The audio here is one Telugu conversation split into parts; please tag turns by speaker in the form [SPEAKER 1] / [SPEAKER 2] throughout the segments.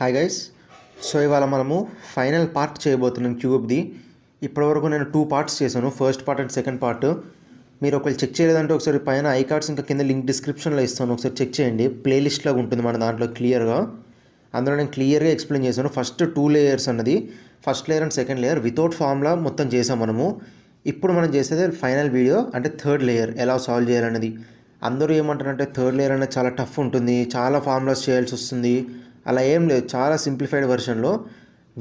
[SPEAKER 1] హాయ్ గైస్ సో ఇవాళ మనము ఫైనల్ పార్ట్ చేయబోతున్నాం క్యూబ్ది ఇప్పటివరకు నేను టూ పార్ట్స్ చేశాను first part and second part మీరు ఒకవేళ చెక్ చేయలేదంటే ఒకసారి పైన ఐ కార్డ్స్ ఇంకా కింద లింక్ డిస్క్రిప్షన్లో ఇస్తాను ఒకసారి చెక్ చేయండి ప్లేలిస్ట్లో ఉంటుంది మన దాంట్లో క్లియర్గా అందులో నేను క్లియర్గా ఎక్స్ప్లెయిన్ చేశాను ఫస్ట్ టూ లేయర్స్ అన్నది first layer and second layer without formula మొత్తం చేసాం మనము ఇప్పుడు మనం చేసేది ఫైనల్ వీడియో అంటే థర్డ్ లేయర్ ఎలా సాల్వ్ చేయాలన్నది అందరూ ఏమంటారంటే థర్డ్ లేయర్ అనేది చాలా టఫ్ ఉంటుంది చాలా ఫార్ములాస్ చేయాల్సి వస్తుంది అలా ఏం లేదు చాలా సింప్లిఫైడ్ వెర్షన్లో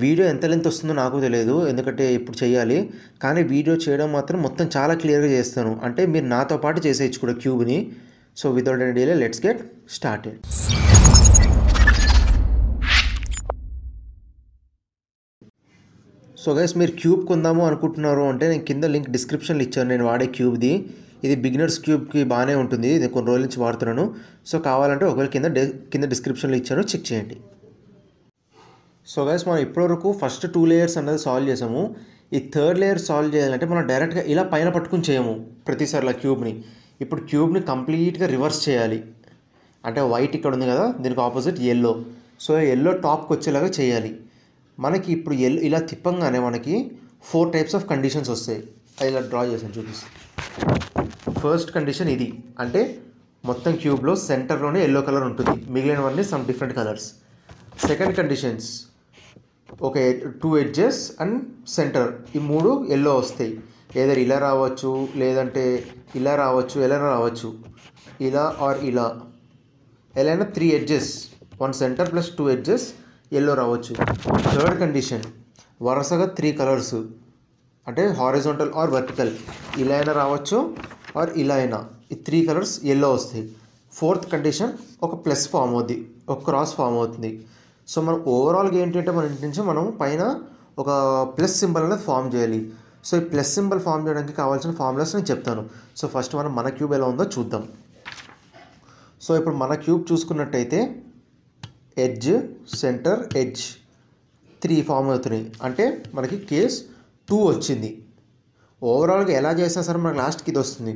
[SPEAKER 1] వీడియో ఎంత లెంత్ వస్తుందో నాకు తెలియదు ఎందుకంటే ఇప్పుడు చేయాలి కానీ వీడియో చేయడం మాత్రం మొత్తం చాలా క్లియర్గా చేస్తాను అంటే మీరు నాతో పాటు చేసేయచ్చు కూడా క్యూబ్ని so without any delay let's get started so guys మీరు క్యూబ్ కొందాము అనుకుంటున్నారు అంటే నేను కింద లింక్ డిస్క్రిప్షన్లో ఇచ్చాను నేను వాడే క్యూబ్ది ఇది బిగినర్స్ క్యూబ్కి బాగానే ఉంటుంది ఇది కొన్ని రోజుల నుంచి వాడుతున్నాను సో కావాలంటే ఒకవేళ కింద కింద డిస్క్రిప్షన్లో ఇచ్చాను చెక్ చేయండి సో గైస్ మనం ఇప్పటివరకు ఫస్ట్ టూ లేయర్స్ అన్నది సాల్వ్ చేసాము ఈ థర్డ్ లేయర్ సాల్వ్ చేయాలంటే మనం డైరెక్ట్గా ఇలా పైన పట్టుకుని చేయము ప్రతిసారి క్యూబ్ని ఇప్పుడు క్యూబ్ని కంప్లీట్గా రివర్స్ చేయాలి అంటే వైట్ ఇక్కడ ఉంది కదా దీనికి ఆపోజిట్ ఎల్లో సో ఎల్లో టాప్కి వచ్చేలాగా చేయాలి మనకి ఇప్పుడు ఎల్ ఇలా తిప్పంగానే మనకి ఫోర్ టైప్స్ ఆఫ్ కండిషన్స్ వస్తాయి అది ఇలా డ్రా చేసాను చూపిస్తాను ఫస్ట్ కండిషన్ ఇది అంటే మొత్తం క్యూబ్లో సెంటర్లోనే ఎల్లో కలర్ ఉంటుంది మిగిలినవన్నీ some different colours second conditions ఒక టూ ఎడ్జెస్ అండ్ సెంటర్ ఈ మూడు ఎల్లో వస్తాయి ఏదైనా ఇలా రావచ్చు లేదంటే ఇలా రావచ్చు ఎలా రావచ్చు ఇలా ఆర్ ఇలా ఎలా three edges one centre plus two edges yellow రావచ్చు థర్డ్ కండిషన్ వరుసగా త్రీ కలర్స్ అంటే హారిజాంటల్ ఆర్ వర్టికల్ ఇలా అయినా రావచ్చు ఆర్ ఇలా అయినా ఈ త్రీ కలర్స్ ఎల్లో వస్తాయి ఫోర్త్ కండిషన్ ఒక ప్లస్ ఫామ్ అవుద్ది ఒక క్రాస్ ఫామ్ అవుతుంది సో మనం ఓవరాల్గా ఏంటంటే మన ఇంటి నుంచి మనం పైన ఒక ప్లస్ సింబల్ అనేది ఫామ్ చేయాలి సో ఈ ప్లస్ సింబల్ ఫామ్ చేయడానికి కావాల్సిన ఫార్ములాస్ నేను చెప్తాను సో ఫస్ట్ మనం మన క్యూబ్ ఎలా ఉందో చూద్దాం సో ఇప్పుడు మన క్యూబ్ చూసుకున్నట్టయితే edge centre edge three form అవుతున్నాయి అంటే మనకి కేస్ టూ వచ్చింది ఓవరాల్గా ఎలా చేసినా సరే మనకు లాస్ట్కి ఇది వస్తుంది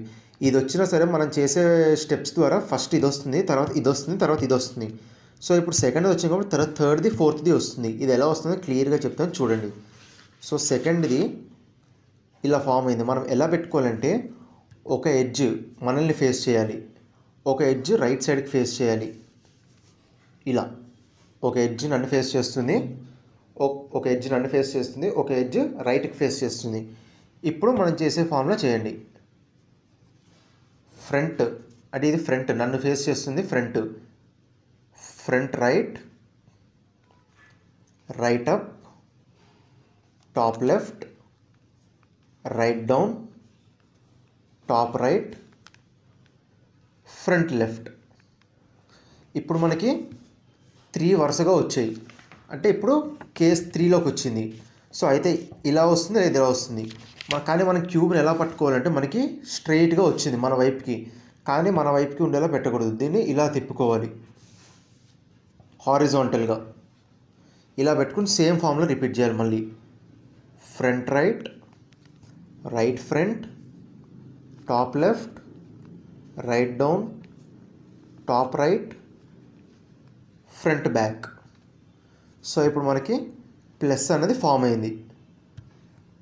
[SPEAKER 1] ఇది వచ్చినా సరే మనం చేసే స్టెప్స్ ద్వారా ఫస్ట్ ఇది వస్తుంది తర్వాత ఇది వస్తుంది తర్వాత ఇది వస్తుంది సో ఇప్పుడు సెకండ్ వచ్చిన కాబట్టి తర్వాత థర్డ్ది ఫోర్త్ది వస్తుంది ఇది ఎలా వస్తుందో క్లియర్గా చెప్తాను చూడండి సో సెకండ్ది ఇలా ఫామ్ అయింది మనం ఎలా పెట్టుకోవాలంటే ఒక ఎడ్జ్ మనల్ని ఫేస్ చేయాలి ఒక ఎడ్జ్ రైట్ సైడ్కి ఫేస్ చేయాలి ఇలా ఒక ఎడ్జ్ నన్ను ఫేస్ చేస్తుంది ఒక ఎడ్జ్ నన్ను ఫేస్ చేస్తుంది ఒక ఎడ్జ్ రైట్కి ఫేస్ చేస్తుంది ఇప్పుడు మనం చేసే ఫామ్లో చేయండి ఫ్రంట్ అంటే ఇది ఫ్రంట్ నన్ను ఫేస్ చేస్తుంది front front right right up top left right down top right front left ఇప్పుడు మనకి త్రీ వరుసగా వచ్చాయి అంటే ఇప్పుడు కేస్ త్రీలోకి వచ్చింది సో అయితే ఇలా వస్తుంది లేదా ఇలా వస్తుంది కానీ మనం క్యూబ్ని ఎలా పట్టుకోవాలంటే మనకి స్ట్రైట్గా వచ్చింది మన వైపుకి కానీ మన వైపుకి ఉండేలా పెట్టకూడదు దీన్ని ఇలా తిప్పుకోవాలి హారిజాంటల్గా ఇలా పెట్టుకుని సేమ్ ఫామ్లో రిపీట్ చేయాలి మళ్ళీ front right right front top left right down top right front back so ఇప్పుడు మనకి ప్లస్ అనేది ఫామ్ అయింది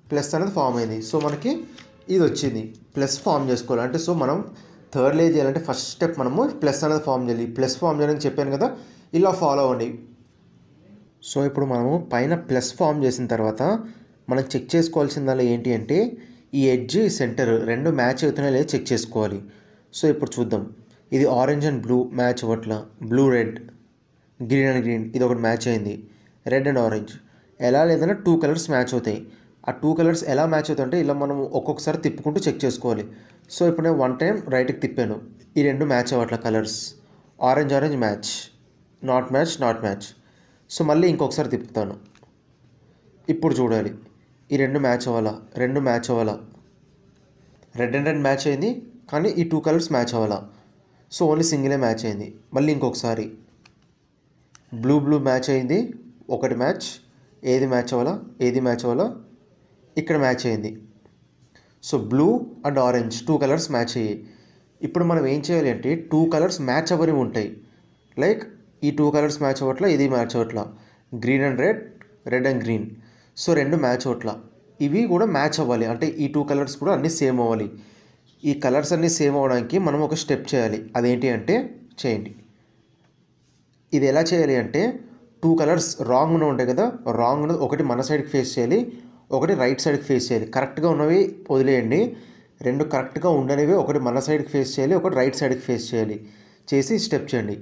[SPEAKER 1] ప్లస్ అనేది ఫామ్ అయింది సో మనకి ఇది వచ్చింది ప్లస్ ఫామ్ చేసుకోవాలి అంటే సో మనం థర్డ్ లే చేయాలంటే ఫస్ట్ స్టెప్ మనము ప్లస్ అనేది ఫామ్ చేయాలి ప్లస్ ఫామ్ చేయాలని చెప్పాను కదా ఇలా ఫాలో అవ్వండి సో ఇప్పుడు మనము పైన ప్లస్ ఫామ్ చేసిన తర్వాత మనం చెక్ చేసుకోవాల్సిన దానిలో ఏంటి అంటే ఈ ఎడ్జ్ సెంటర్ రెండు మ్యాచ్ అవుతున్నాయో లేదో చెక్ చేసుకోవాలి సో ఇప్పుడు చూద్దాం ఇది ఆరెంజ్ అండ్ బ్లూ మ్యాచ్ అవ్వట్ల blue red green and green ఇది ఒకటి మ్యాచ్ అయింది రెడ్ అండ్ ఆరెంజ్ ఎలా లేదన్నా టూ కలర్స్ మ్యాచ్ అవుతాయి ఆ టూ కలర్స్ ఎలా మ్యాచ్ అవుతాయంటే ఇలా మనం ఒక్కొక్కసారి తిప్పుకుంటూ చెక్ చేసుకోవాలి సో ఇప్పుడు నేను వన్ టైం రైట్కి తిప్పాను ఈ రెండు మ్యాచ్ అవ్వట్ల colours orange orange match not match not match so మళ్ళీ ఇంకొకసారి తిప్పుతాను ఇప్పుడు చూడాలి ఈ రెండు మ్యాచ్ అవ్వాలా రెండు మ్యాచ్ అవ్వాలా రెడ్ అండ్ రెడ్ మ్యాచ్ అయింది కానీ ఈ టూ కలర్స్ మ్యాచ్ అవ్వాలా సో ఓన్లీ సింగిలే మ్యాచ్ అయింది మళ్ళీ ఇంకొకసారి బ్లూ బ్లూ మ్యాచ్ అయింది ఒకటి మ్యాచ్ ఏది మ్యాచ్ అవ్వాలో ఏది మ్యాచ్ అవ్వాలో ఇక్కడ మ్యాచ్ అయింది so blue and orange two colours match అయ్యాయి ఇప్పుడు మనం ఏం చేయాలి అంటే టూ కలర్స్ మ్యాచ్ అవ్వని ఉంటాయి లైక్ ఈ టూ కలర్స్ మ్యాచ్ అవ్వట్లా ఇది మ్యాచ్ అవ్వట్లా green and red red and green so రెండు మ్యాచ్ అవ్వట్లా ఇవి కూడా మ్యాచ్ అవ్వాలి అంటే ఈ టూ కలర్స్ కూడా అన్నీ సేమ్ అవ్వాలి ఈ కలర్స్ అన్నీ సేమ్ అవ్వడానికి మనం ఒక స్టెప్ చేయాలి అదేంటి అంటే చేయండి ఇది ఎలా చేయాలి అంటే టూ కలర్స్ రాంగ్న ఉంటాయి కదా ఉన్నది ఒకటి మన సైడ్కి ఫేస్ చేయాలి ఒకటి రైట్ సైడ్కి ఫేస్ చేయాలి కరెక్ట్గా ఉన్నవి వదిలేయండి రెండు కరెక్ట్గా ఉండనివి ఒకటి మన సైడ్కి ఫేస్ చేయాలి ఒకటి రైట్ సైడ్కి ఫేస్ చేయాలి చేసి స్టెప్ చేయండి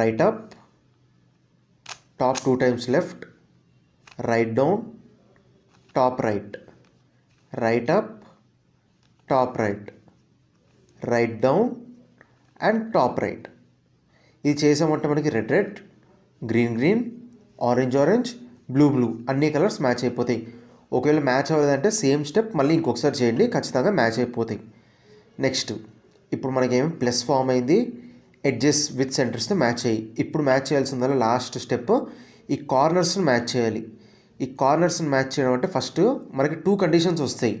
[SPEAKER 1] right up top two times left right down top right right up top right right down and top right ఇది చేసామంటే మనకి red red green green orange orange blue blue అన్ని కలర్స్ మ్యాచ్ అయిపోతాయి ఒకవేళ మ్యాచ్ అవ్వదంటే సేమ్ స్టెప్ మళ్ళీ ఇంకొకసారి చేయండి ఖచ్చితంగా మ్యాచ్ అయిపోతాయి నెక్స్ట్ ఇప్పుడు మనకేం ప్లస్ ఫామ్ అయింది ఎడ్జెస్ విత్ సెంటర్స్ని మ్యాచ్ అయ్యి ఇప్పుడు మ్యాచ్ చేయాల్సిందల్లా లాస్ట్ స్టెప్ ఈ కార్నర్స్ని మ్యాచ్ చేయాలి ఈ కార్నర్స్ని మ్యాచ్ చేయడం అంటే ఫస్ట్ మనకి టూ కండిషన్స్ వస్తాయి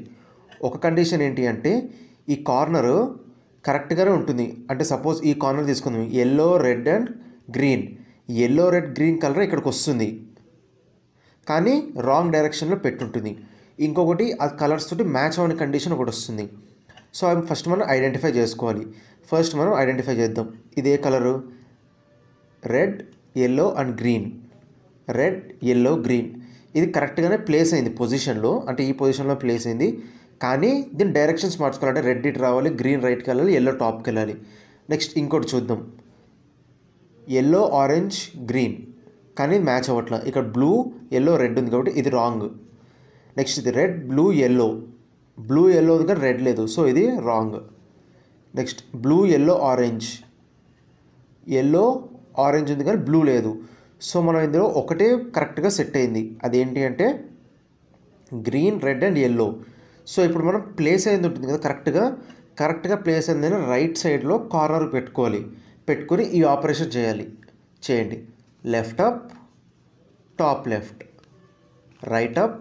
[SPEAKER 1] ఒక కండిషన్ ఏంటి అంటే ఈ కార్నర్ కరెక్ట్గానే ఉంటుంది అంటే సపోజ్ ఈ కార్నర్ తీసుకుందాం yellow red and green yellow red green colour ఇక్కడికి వస్తుంది కానీ రాంగ్ డైరెక్షన్లో పెట్టుంటుంది ఇంకొకటి ఆ కలర్స్ తోటి మ్యాచ్ అవని కండిషన్ ఒకటి వస్తుంది సో అవి ఫస్ట్ మనం ఐడెంటిఫై చేసుకోవాలి ఫస్ట్ మనం ఐడెంటిఫై చేద్దాం ఇదే colour red yellow and green red yellow green ఇది కరెక్ట్గానే ప్లేస్ అయింది పొజిషన్లో అంటే ఈ పొజిషన్లో ప్లేస్ అయింది కానీ దీని డైరెక్షన్స్ మార్చుకోవాలంటే రెడ్ ఇటు రావాలి గ్రీన్ రైట్కి వెళ్ళాలి ఎల్లో టాప్కి వెళ్ళాలి నెక్స్ట్ ఇంకోటి చూద్దాం ఎల్లో ఆరెంజ్ గ్రీన్ కానీ మ్యాచ్ అవ్వట్లేదు ఇక్కడ బ్లూ ఎల్లో రెడ్ ఉంది కాబట్టి ఇది రాంగ్ నెక్స్ట్ ఇది red blue yellow blue yellow ఉంది కానీ రెడ్ లేదు సో ఇది wrong next blue yellow orange yellow orange ఉంది కానీ బ్లూ లేదు సో మనం ఇందులో ఒకటే కరెక్ట్గా సెట్ అయింది అదేంటి అంటే green red and yellow so ఇప్పుడు మనం ప్లేస్ అయింది ఉంటుంది కదా కరెక్ట్గా కరెక్ట్గా ప్లేస్ అయిందని రైట్ సైడ్లో కార్నర్ పెట్టుకోవాలి పెట్టుకుని ఈ ఆపరేషన్ చేయాలి చేయండి left up top left right up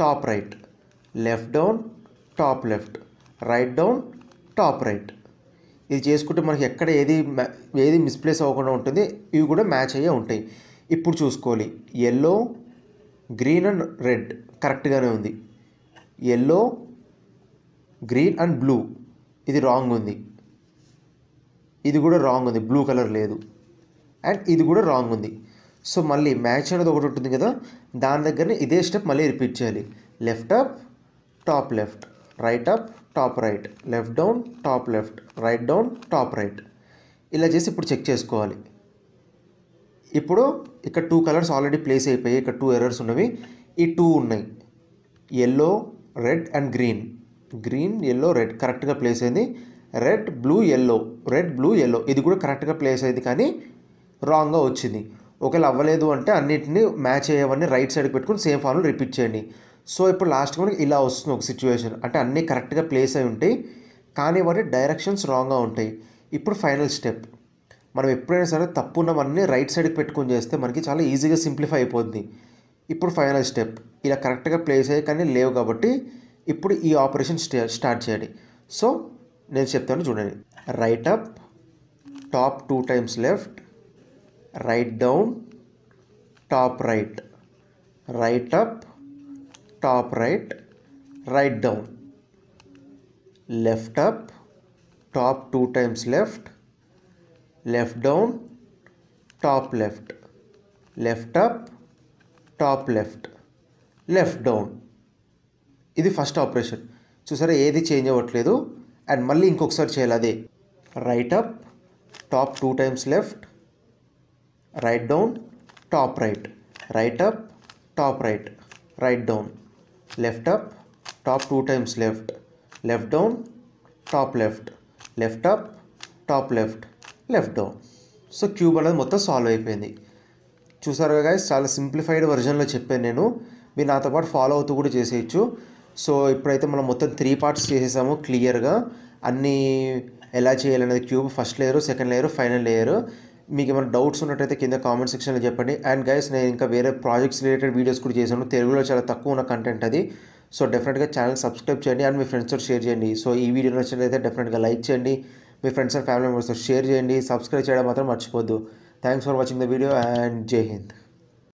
[SPEAKER 1] top right left down top left right down top right ఇది చేసుకుంటే మనకి ఎక్కడ ఏది ఏది మిస్ప్లేస్ అవ్వకుండా ఉంటుంది ఇవి కూడా మ్యాచ్ అయ్యే ఉంటాయి ఇప్పుడు చూసుకోవాలి ఎల్లో గ్రీన్ అండ్ రెడ్ కరెక్ట్గానే ఉంది ఎల్లో గ్రీన్ అండ్ బ్లూ ఇది రాంగ్ ఉంది ఇది కూడా రాంగ్ ఉంది బ్లూ కలర్ లేదు అండ్ ఇది కూడా రాంగ్ ఉంది సో మళ్ళీ మ్యాచ్ అనేది ఒకటి ఉంటుంది కదా దాని దగ్గరనే ఇదే స్టెప్ మళ్ళీ రిపీట్ చేయాలి left up top left right up top right left down top left right down top right ఇలా చేసి ఇప్పుడు చెక్ చేసుకోవాలి ఇప్పుడు ఇక్కడ టూ కలర్స్ ఆల్రెడీ ప్లేస్ అయిపోయాయి ఇక్కడ టూ ఎర్రర్స్ ఉన్నవి ఈ టూ ఉన్నాయి yellow red and green green yellow red కరెక్ట్గా ప్లేస్ అయింది red blue yellow red blue yellow ఇది కూడా కరెక్ట్గా ప్లేస్ అయింది కానీ రాంగ్గా వచ్చింది ఒకవేళ అవ్వలేదు అంటే అన్నింటినీ మ్యాచ్ అయ్యేవన్నీ రైట్ సైడ్కి పెట్టుకుని సేమ్ ఫార్ములు రిపీట్ చేయండి సో ఇప్పుడు లాస్ట్ మనకి ఇలా వస్తుంది ఒక సిచ్యువేషన్ అంటే అన్నీ కరెక్ట్గా ప్లేస్ అయి ఉంటాయి కానీ వాటి డైరెక్షన్స్ రాంగ్గా ఉంటాయి ఇప్పుడు ఫైనల్ స్టెప్ మనం ఎప్పుడైనా సరే తప్పు ఉన్నవన్నీ రైట్ సైడ్కి పెట్టుకొని చేస్తే మనకి చాలా ఈజీగా సింప్లిఫై అయిపోద్ది ఇప్పుడు ఫైనల్ స్టెప్ ఇలా కరెక్ట్గా ప్లేస్ అయ్యి కానీ లేవు కాబట్టి ఇప్పుడు ఈ ఆపరేషన్ స్టార్ట్ చేయండి సో నేను చెప్తాను చూడండి right up top 2 times left right down top right right up top right right down left up top 2 times left left down top left left up top left left down ఇది ఫస్ట్ ఆపరేషన్ చూసారా ఏది చేంజ్ అవ్వట్లేదు అండ్ మళ్ళీ ఇంకొకసారి చేయాలి అదే right up top two times left right down top right right up top right right down left up top two times left left down top left left up top left left down so cube అనేది మొత్తం సాల్వ్ అయిపోయింది చూసారుగా గాయస్ చాలా సింప్లిఫైడ్ వర్జన్లో చెప్పాను నేను మీరు నాతో పాటు ఫాలో అవుతూ కూడా చేసేయచ్చు సో ఇప్పుడైతే మనం మొత్తం త్రీ పార్ట్స్ చేసేసాము క్లియర్గా అన్నీ ఎలా చేయాలనేది cube first layer second layer final layer మీకు ఏమైనా డౌట్స్ ఉన్నట్టయితే కింద కామెంట్ సెక్షన్లో చెప్పండి అండ్ గైస్ నేను ఇంకా వేరే ప్రాజెక్ట్స్ రిలేటెడ్ వీడియోస్ కూడా చేశాను తెలుగులో చాలా తక్కువ ఉన్న కంటెంట్ అది సో డెఫినెట్గా ఛానల్ సబ్స్క్రైబ్ చేయండి అండ్ మీ ఫ్రెండ్స్తో షేర్ చేయండి సో ఈ వీడియో నచ్చినట్లయితే డెఫినెట్గా లైక్ చేయండి మీ ఫ్రెండ్స్ అండ్ ఫ్యామిలీ మెంబర్స్తో షేర్ చేయండి సబ్స్క్రైబ్ చేయడం మాత్రం మర్చిపోద్దు thanks for watching the video and జై హింద్